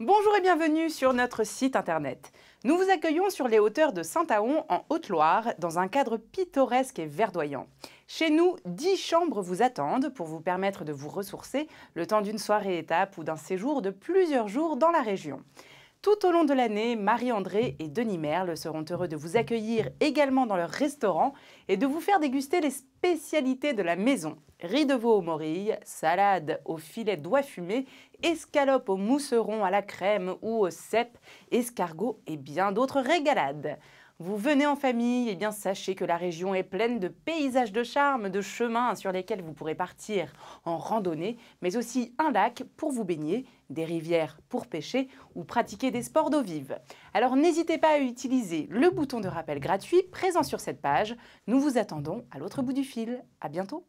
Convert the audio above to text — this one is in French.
Bonjour et bienvenue sur notre site internet. Nous vous accueillons sur les hauteurs de Saint-Aon en Haute-Loire dans un cadre pittoresque et verdoyant. Chez nous, 10 chambres vous attendent pour vous permettre de vous ressourcer le temps d'une soirée étape ou d'un séjour de plusieurs jours dans la région. Tout au long de l'année, marie andrée et Denis Merle seront heureux de vous accueillir également dans leur restaurant et de vous faire déguster les spécialités de la maison. Riz de veau aux morilles, salade au filet d'oie fumée, escalope au mousseron à la crème ou au cèpe, escargot et bien d'autres régalades vous venez en famille, et eh bien sachez que la région est pleine de paysages de charme, de chemins sur lesquels vous pourrez partir en randonnée, mais aussi un lac pour vous baigner, des rivières pour pêcher ou pratiquer des sports d'eau vive. Alors n'hésitez pas à utiliser le bouton de rappel gratuit présent sur cette page. Nous vous attendons à l'autre bout du fil. À bientôt.